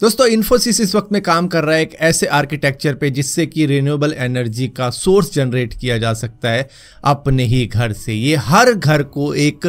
दोस्तों इन्फोसिस इस वक्त में काम कर रहा है एक ऐसे आर्किटेक्चर पे जिससे कि रिन्यूएबल एनर्जी का सोर्स जनरेट किया जा सकता है अपने ही घर से ये हर घर को एक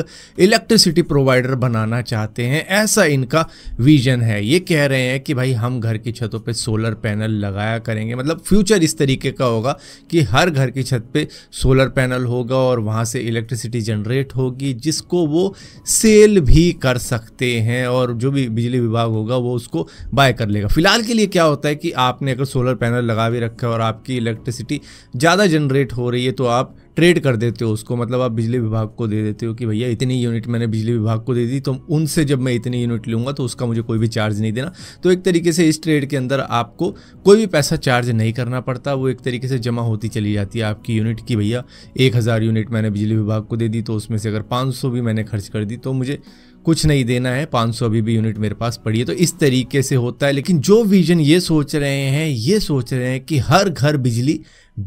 इलेक्ट्रिसिटी प्रोवाइडर बनाना चाहते हैं ऐसा इनका विजन है ये कह रहे हैं कि भाई हम घर की छतों पे सोलर पैनल लगाया करेंगे मतलब फ्यूचर इस तरीके का होगा कि हर घर की छत पर सोलर पैनल होगा और वहाँ से इलेक्ट्रिसिटी जनरेट होगी जिसको वो सेल भी कर सकते हैं और जो भी बिजली विभाग होगा वो उसको बाय कर लेगा फिलहाल के लिए क्या होता है कि आपने अगर सोलर पैनल लगा भी रखा है और आपकी इलेक्ट्रिसिटी ज़्यादा जनरेट हो रही है तो आप ट्रेड कर देते हो उसको मतलब आप बिजली विभाग को दे देते हो कि भैया इतनी यूनिट मैंने बिजली विभाग को दे दी तो उनसे जब मैं इतनी यूनिट लूँगा तो उसका मुझे कोई भी चार्ज नहीं देना तो एक तरीके से इस ट्रेड के अंदर आपको कोई भी पैसा चार्ज नहीं करना पड़ता वो एक तरीके से जमा होती चली जाती है आपकी यूनिट की भैया एक यूनिट मैंने बिजली विभाग को दे दी तो उसमें से अगर पाँच भी मैंने खर्च कर दी तो मुझे कुछ नहीं देना है 500 अभी भी यूनिट मेरे पास पड़ी है तो इस तरीके से होता है लेकिन जो विजन ये सोच रहे हैं ये सोच रहे हैं कि हर घर बिजली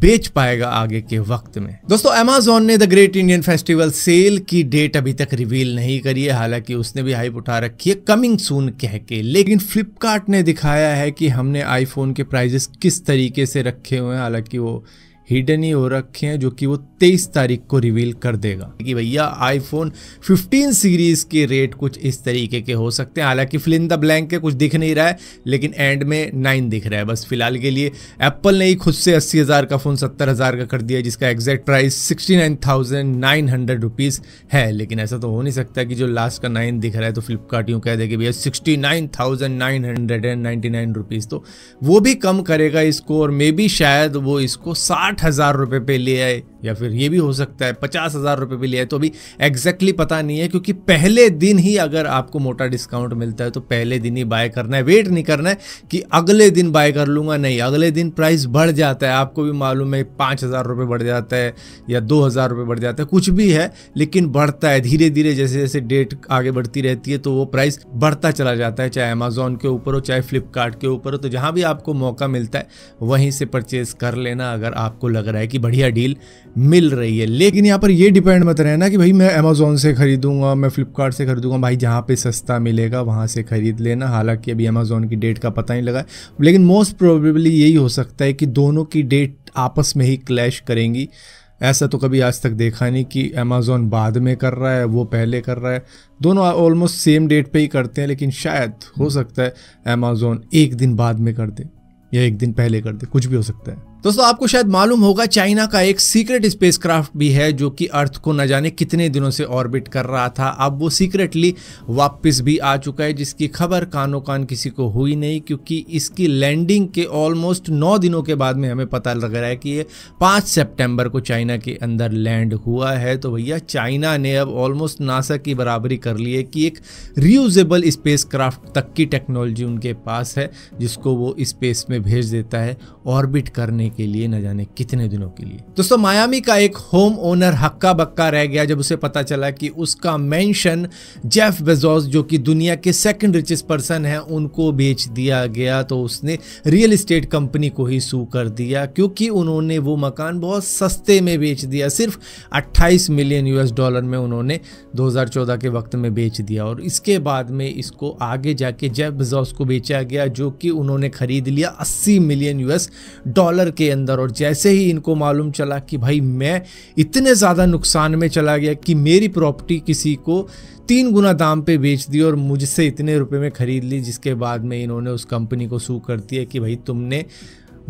बेच पाएगा आगे के वक्त में दोस्तों अमेजोन ने the great Indian festival sale की डेट अभी तक रिवील नहीं करी है हालांकि उसने भी हाइप उठा रखी है कमिंग सून कह के लेकिन फ्लिपकार्ट ने दिखाया है कि हमने आईफोन के प्राइजेस किस तरीके से रखे हुए हैं हालांकि वो हिडन ही हो रखे हैं जो कि वो 23 तारीख को रिवील कर देगा कि भैया आईफोन 15 सीरीज के रेट कुछ इस तरीके के हो सकते हैं हालांकि फिलिन द ब्लैंक के कुछ दिख नहीं रहा है लेकिन एंड में नाइन दिख रहा है बस फिलहाल के लिए एप्पल ने ही खुद से अस्सी हज़ार का फ़ोन सत्तर हज़ार का कर दिया जिसका exact price sixty nine thousand nine hundred rupees है लेकिन ऐसा तो हो नहीं सकता कि जो लास्ट का नाइन दिख रहा है तो फ्लिपकार्ट यूँ कह दे कि भैया sixty nine thousand nine hundred and nine rupees तो वो भी कम करेगा इसको और मे बी शायद वो इसको साठ साठ हज़ार रुपये पे ले आए या फिर ये भी हो सकता है पचास हज़ार रुपये पे ले आए तो अभी एग्जैक्टली exactly पता नहीं है क्योंकि पहले दिन ही अगर आपको मोटा डिस्काउंट मिलता है तो पहले दिन ही बाय करना है वेट नहीं करना है कि अगले दिन बाय कर लूँगा नहीं अगले दिन प्राइस बढ़ जाता है आपको भी मालूम है पाँच हज़ार रुपये बढ़ जाता है या दो हज़ार रुपये बढ़ जाता है कुछ भी है लेकिन बढ़ता है धीरे धीरे जैसे जैसे डेट आगे बढ़ती रहती है तो वो प्राइस बढ़ता चला जाता है चाहे अमेजोन के ऊपर हो चाहे फ्लिपकार्ट के ऊपर हो तो जहाँ भी आपको मौका मिलता है वहीं से परचेज कर लेना अगर आपको लग रहा है कि बढ़िया डील मिल रही है लेकिन यहाँ पर ये डिपेंड मत ना कि भाई मैं अमेजोन से ख़रीदूंगा मैं फ्लिपकार्ट से ख़रीदूंगा भाई जहाँ पे सस्ता मिलेगा वहाँ से ख़रीद लेना हालांकि अभी अमेजोन की डेट का पता नहीं लगा लेकिन मोस्ट प्रोबेबली यही हो सकता है कि दोनों की डेट आपस में ही क्लैश करेंगी ऐसा तो कभी आज तक देखा नहीं कि अमेज़ोन बाद में कर रहा है वो पहले कर रहा है दोनों ऑलमोस्ट सेम डेट पे ही करते हैं लेकिन शायद हो सकता है अमेज़ोन एक दिन बाद में कर दे या एक दिन पहले कर दे कुछ भी हो सकता है दोस्तों आपको शायद मालूम होगा चाइना का एक सीक्रेट स्पेसक्राफ्ट भी है जो कि अर्थ को न जाने कितने दिनों से ऑर्बिट कर रहा था अब वो सीक्रेटली वापस भी आ चुका है जिसकी खबर कानो कान किसी को हुई नहीं क्योंकि इसकी लैंडिंग के ऑलमोस्ट नौ दिनों के बाद में हमें पता लग रहा है कि ये पाँच सेप्टेम्बर को चाइना के अंदर लैंड हुआ है तो भैया चाइना ने अब ऑलमोस्ट नासा की बराबरी कर ली है कि एक रीयूजेबल स्पेस तक की टेक्नोलॉजी उनके पास है जिसको वो स्पेस में भेज देता है ऑर्बिट करने के लिए न जाने कितने दिनों के लिए दोस्तों मायामी का एक होम ओनर हक्का बक्का रह गया जब उसे पता चला कि उसका मेंशन जेफ बेजोस जो कि दुनिया के सेकंड रिचेस्ट पर्सन है उनको बेच दिया गया तो उसने रियल इस्टेट कंपनी को ही सू कर दिया क्योंकि उन्होंने वो मकान बहुत सस्ते में बेच दिया सिर्फ अट्ठाईस मिलियन यूएस डॉलर में उन्होंने दो के वक्त में बेच दिया और इसके बाद में इसको आगे जाके जेफ बेजोस को बेचा गया जो कि उन्होंने खरीद लिया 80 मिलियन यूएस डॉलर के अंदर और जैसे ही इनको मालूम चला कि भाई मैं इतने ज़्यादा नुकसान में चला गया कि मेरी प्रॉपर्टी किसी को तीन गुना दाम पे बेच दी और मुझसे इतने रुपए में ख़रीद ली जिसके बाद में इन्होंने उस कंपनी को सू कर दिया कि भाई तुमने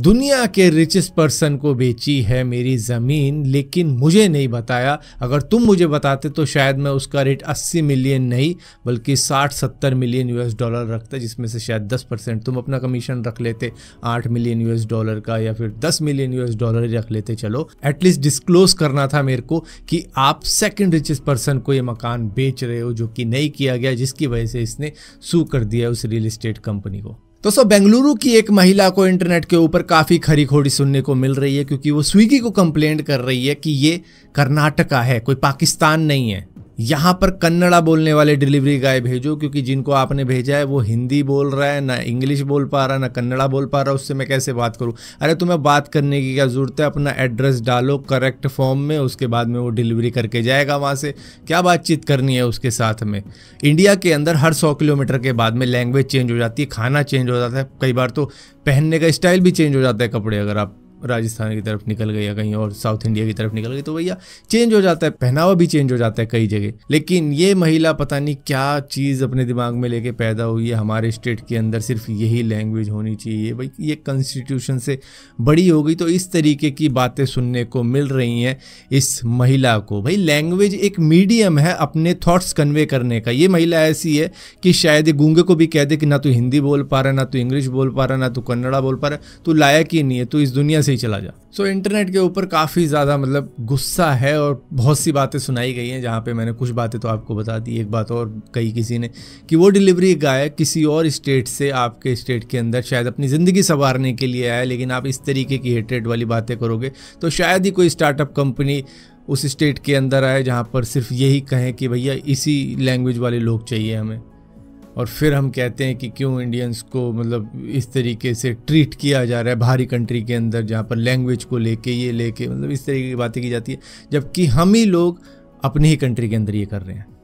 दुनिया के रिचेस्ट पर्सन को बेची है मेरी ज़मीन लेकिन मुझे नहीं बताया अगर तुम मुझे बताते तो शायद मैं उसका रेट 80 मिलियन नहीं बल्कि 60-70 मिलियन यूएस डॉलर रखता जिसमें से शायद 10 परसेंट तुम अपना कमीशन रख लेते 8 मिलियन यूएस डॉलर का या फिर 10 मिलियन यूएस डॉलर ही रख लेते चलो एटलीस्ट डिस्क्लोज करना था मेरे को कि आप सेकेंड रिचेस्ट पर्सन को ये मकान बेच रहे हो जो कि नहीं किया गया जिसकी वजह से इसने सू कर दिया उस रियल इस्टेट कंपनी को दोस्तों बेंगलुरु की एक महिला को इंटरनेट के ऊपर काफ़ी खरी खोड़ी सुनने को मिल रही है क्योंकि वो स्विगी को कंप्लेंट कर रही है कि ये कर्नाटका है कोई पाकिस्तान नहीं है यहाँ पर कन्नड़ा बोलने वाले डिलीवरी गाय भेजो क्योंकि जिनको आपने भेजा है वो हिंदी बोल रहा है ना इंग्लिश बोल पा रहा है ना कन्नड़ा बोल पा रहा है उससे मैं कैसे बात करूँ अरे तुम्हें बात करने की क्या ज़रूरत है अपना एड्रेस डालो करेक्ट फॉर्म में उसके बाद में वो डिलीवरी करके जाएगा वहाँ से क्या बातचीत करनी है उसके साथ में इंडिया के अंदर हर सौ किलोमीटर के बाद में लैंग्वेज चेंज हो जाती है खाना चेंज हो जाता है कई बार तो पहनने का स्टाइल भी चेंज हो जाता है कपड़े अगर आप राजस्थान की तरफ निकल गई या कहीं और साउथ इंडिया की तरफ निकल गई तो भैया चेंज हो जाता है पहनावा भी चेंज हो जाता है कई जगह लेकिन ये महिला पता नहीं क्या चीज़ अपने दिमाग में लेके पैदा हुई है हमारे स्टेट के अंदर सिर्फ यही लैंग्वेज होनी चाहिए भाई ये कॉन्स्टिट्यूशन से बड़ी हो गई तो इस तरीके की बातें सुनने को मिल रही हैं इस महिला को भाई लैंग्वेज एक मीडियम है अपने थाट्स कन्वे करने का ये महिला ऐसी है कि शायद गूंगे को भी कह दे कि ना तो हिंदी बोल पा रहा है ना तो इंग्लिश बोल पा रहा ना तो कन्नड़ा बोल पा रहा है तो लायक ही नहीं है तो इस दुनिया से से ही चला जा सो so, इंटरनेट के ऊपर काफ़ी ज़्यादा मतलब गुस्सा है और बहुत सी बातें सुनाई गई हैं जहाँ पे मैंने कुछ बातें तो आपको बता दी एक बात और कही किसी ने कि वो डिलीवरी गाय किसी और स्टेट से आपके स्टेट के अंदर शायद अपनी ज़िंदगी संवारने के लिए आया लेकिन आप इस तरीके की हेटेड वाली बातें करोगे तो शायद ही कोई स्टार्टअप कंपनी उस स्टेट के अंदर आए जहाँ पर सिर्फ यही कहें कि भैया इसी लैंग्वेज वाले लोग चाहिए हमें और फिर हम कहते हैं कि क्यों इंडियंस को मतलब इस तरीके से ट्रीट किया जा रहा है बाहरी कंट्री के अंदर जहाँ पर लैंग्वेज को लेके ये लेके मतलब इस तरीके की बातें की जाती है जबकि हम ही लोग अपनी ही कंट्री के अंदर ये कर रहे हैं